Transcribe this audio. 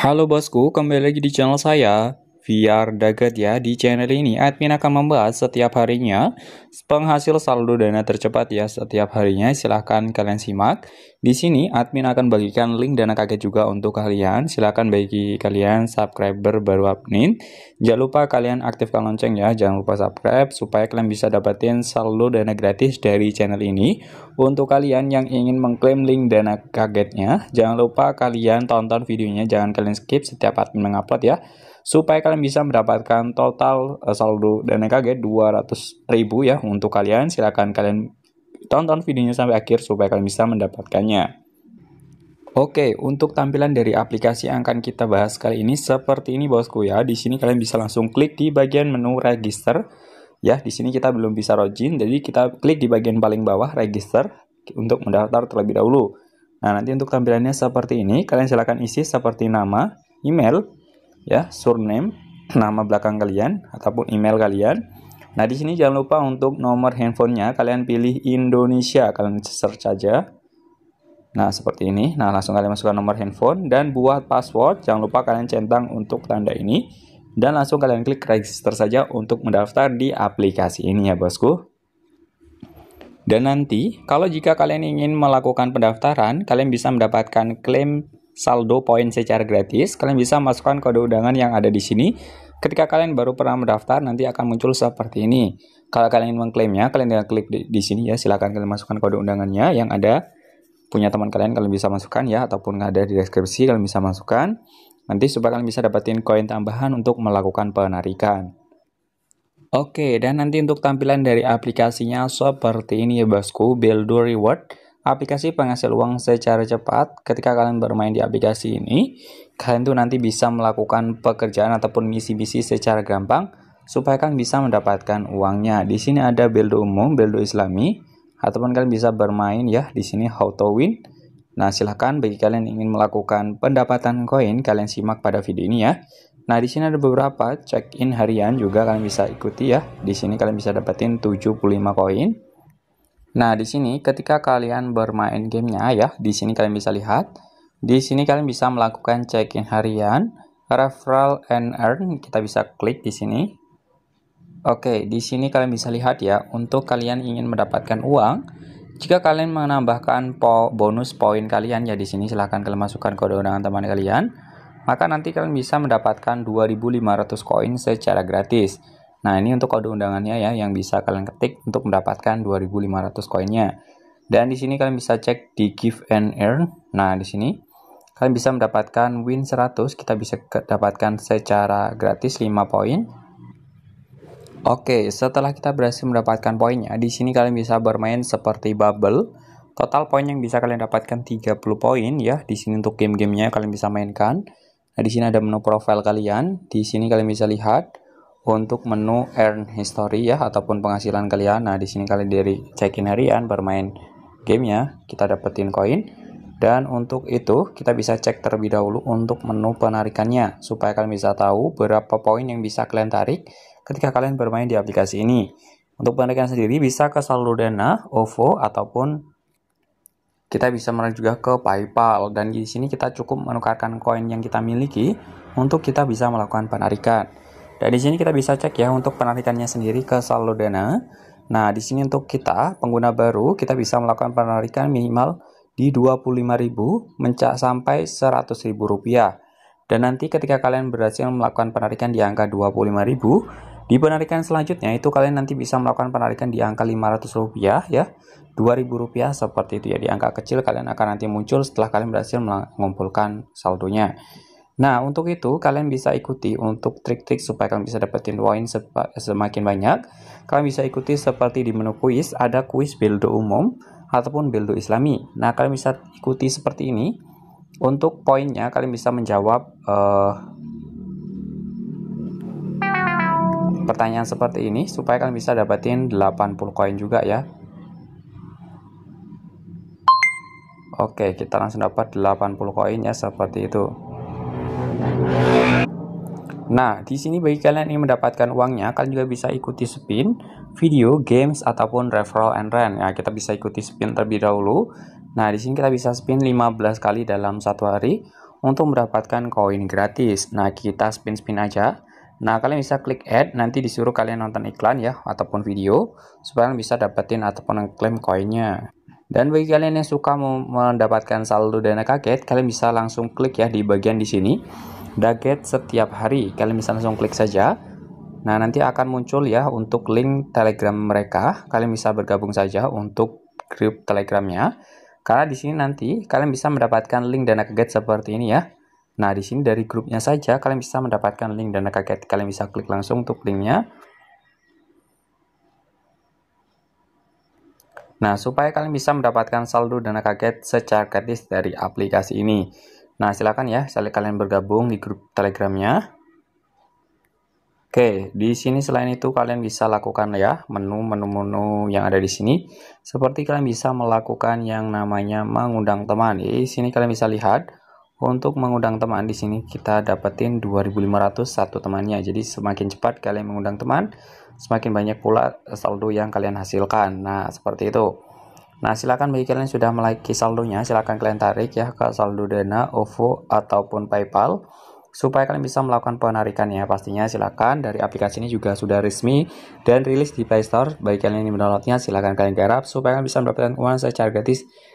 Halo bosku, kembali lagi di channel saya. VR ya di channel ini admin akan membahas setiap harinya penghasil saldo dana tercepat ya setiap harinya silahkan kalian simak di sini admin akan bagikan link dana kaget juga untuk kalian silahkan bagi kalian subscriber baru admin jangan lupa kalian aktifkan lonceng ya jangan lupa subscribe supaya kalian bisa dapetin saldo dana gratis dari channel ini untuk kalian yang ingin mengklaim link dana kagetnya jangan lupa kalian tonton videonya jangan kalian skip setiap admin mengupload ya supaya kalian bisa mendapatkan total eh, saldo dana KG 200 ribu ya untuk kalian silahkan kalian tonton videonya sampai akhir supaya kalian bisa mendapatkannya Oke, untuk tampilan dari aplikasi yang akan kita bahas kali ini seperti ini bosku ya. Di sini kalian bisa langsung klik di bagian menu register. Ya, di sini kita belum bisa login, jadi kita klik di bagian paling bawah register untuk mendaftar terlebih dahulu. Nah, nanti untuk tampilannya seperti ini, kalian silakan isi seperti nama, email, ya surname nama belakang kalian ataupun email kalian. Nah, di sini jangan lupa untuk nomor handphonenya kalian pilih Indonesia, kalian search aja. Nah, seperti ini. Nah, langsung kalian masukkan nomor handphone dan buat password. Jangan lupa kalian centang untuk tanda ini dan langsung kalian klik register saja untuk mendaftar di aplikasi ini ya, Bosku. Dan nanti, kalau jika kalian ingin melakukan pendaftaran, kalian bisa mendapatkan klaim saldo poin secara gratis, kalian bisa masukkan kode undangan yang ada di sini. Ketika kalian baru pernah mendaftar, nanti akan muncul seperti ini. Kalau kalian ingin mengklaimnya, kalian tinggal klik di, di sini ya. Silahkan kalian masukkan kode undangannya yang ada punya teman kalian, kalian bisa masukkan ya. Ataupun ada di deskripsi, kalian bisa masukkan. Nanti supaya kalian bisa dapetin koin tambahan untuk melakukan penarikan. Oke, dan nanti untuk tampilan dari aplikasinya seperti ini ya bosku, Buildo Reward aplikasi penghasil uang secara cepat. Ketika kalian bermain di aplikasi ini, kalian tuh nanti bisa melakukan pekerjaan ataupun misi-misi secara gampang supaya kalian bisa mendapatkan uangnya. Di sini ada Beldo umum, Beldo Islami, ataupun kalian bisa bermain ya di sini How to Win. Nah, silahkan bagi kalian yang ingin melakukan pendapatan koin, kalian simak pada video ini ya. Nah, di sini ada beberapa check-in harian juga kalian bisa ikuti ya. Di sini kalian bisa dapetin 75 koin. Nah, di sini ketika kalian bermain gamenya ya, di sini kalian bisa lihat. Di sini kalian bisa melakukan check-in harian, referral and earn. Kita bisa klik di sini. Oke, di sini kalian bisa lihat ya, untuk kalian ingin mendapatkan uang, jika kalian menambahkan po bonus poin kalian ya di sini silahkan kalian masukkan kode undangan teman kalian, maka nanti kalian bisa mendapatkan 2500 koin secara gratis. Nah, ini untuk kode undangannya ya yang bisa kalian ketik untuk mendapatkan 2500 koinnya. Dan di sini kalian bisa cek di give and earn. Nah, di sini kalian bisa mendapatkan win 100, kita bisa dapatkan secara gratis 5 poin. Oke, setelah kita berhasil mendapatkan poinnya, di sini kalian bisa bermain seperti bubble. Total poin yang bisa kalian dapatkan 30 poin ya. Di sini untuk game-gamenya kalian bisa mainkan. Nah, di sini ada menu profil kalian. Di sini kalian bisa lihat untuk menu earn history ya ataupun penghasilan kalian. Nah, di sini kalian dari check-in harian bermain gamenya, kita dapetin koin. Dan untuk itu kita bisa cek terlebih dahulu untuk menu penarikannya supaya kalian bisa tahu berapa poin yang bisa kalian tarik ketika kalian bermain di aplikasi ini. Untuk penarikan sendiri bisa ke saldo dana, OVO ataupun kita bisa menarik juga ke PayPal dan di sini kita cukup menukarkan koin yang kita miliki untuk kita bisa melakukan penarikan. Di sini kita bisa cek ya untuk penarikannya sendiri ke saldo dana. Nah, di sini untuk kita pengguna baru kita bisa melakukan penarikan minimal di 25.000 mencak sampai 100.000 rupiah. Dan nanti ketika kalian berhasil melakukan penarikan di angka 25.000, di penarikan selanjutnya itu kalian nanti bisa melakukan penarikan di angka 500 rupiah ya, 2.000 rupiah seperti itu ya di angka kecil kalian akan nanti muncul setelah kalian berhasil mengumpulkan saldonya. Nah, untuk itu kalian bisa ikuti untuk trik-trik supaya kalian bisa dapetin poin semakin banyak. Kalian bisa ikuti seperti di menu kuis, ada kuis Beldo umum ataupun Beldo islami. Nah, kalian bisa ikuti seperti ini. Untuk poinnya, kalian bisa menjawab uh, pertanyaan seperti ini supaya kalian bisa dapetin 80 koin juga ya. Oke, kita langsung dapat 80 koin ya seperti itu. Nah, di sini bagi kalian yang mendapatkan uangnya, kalian juga bisa ikuti spin, video, games, ataupun referral and rent. Ya, kita bisa ikuti spin terlebih dahulu. Nah, di sini kita bisa spin 15 kali dalam satu hari untuk mendapatkan koin gratis. Nah, kita spin-spin aja. Nah, kalian bisa klik add, nanti disuruh kalian nonton iklan ya, ataupun video, supaya kalian bisa dapetin ataupun klaim koinnya. Dan bagi kalian yang suka mendapatkan saldo dana kaget, kalian bisa langsung klik ya di bagian di sini. Daget setiap hari. Kalian bisa langsung klik saja. Nah, nanti akan muncul ya untuk link Telegram mereka. Kalian bisa bergabung saja untuk grup Telegramnya. Karena di sini nanti kalian bisa mendapatkan link dana kaget seperti ini ya. Nah, di sini dari grupnya saja kalian bisa mendapatkan link dana kaget. Kalian bisa klik langsung untuk linknya. Nah, supaya kalian bisa mendapatkan saldo dana kaget secara gratis dari aplikasi ini. Nah, silakan ya kalian bergabung di grup Telegramnya. Oke, di sini selain itu kalian bisa lakukan ya menu-menu-menu yang ada di sini. Seperti kalian bisa melakukan yang namanya mengundang teman. Di sini kalian bisa lihat untuk mengundang teman di sini kita dapetin 2500 satu temannya. Jadi semakin cepat kalian mengundang teman, semakin banyak pula saldo yang kalian hasilkan. Nah, seperti itu. Nah, silakan bagi kalian yang sudah melaiki saldonya, silakan kalian tarik ya ke saldo Dana, OVO ataupun PayPal supaya kalian bisa melakukan penarikan ya Pastinya silakan dari aplikasi ini juga sudah resmi dan rilis di Play Store. Bagi kalian yang mendownloadnya, silakan kalian garap supaya kalian bisa mendapatkan uang secara gratis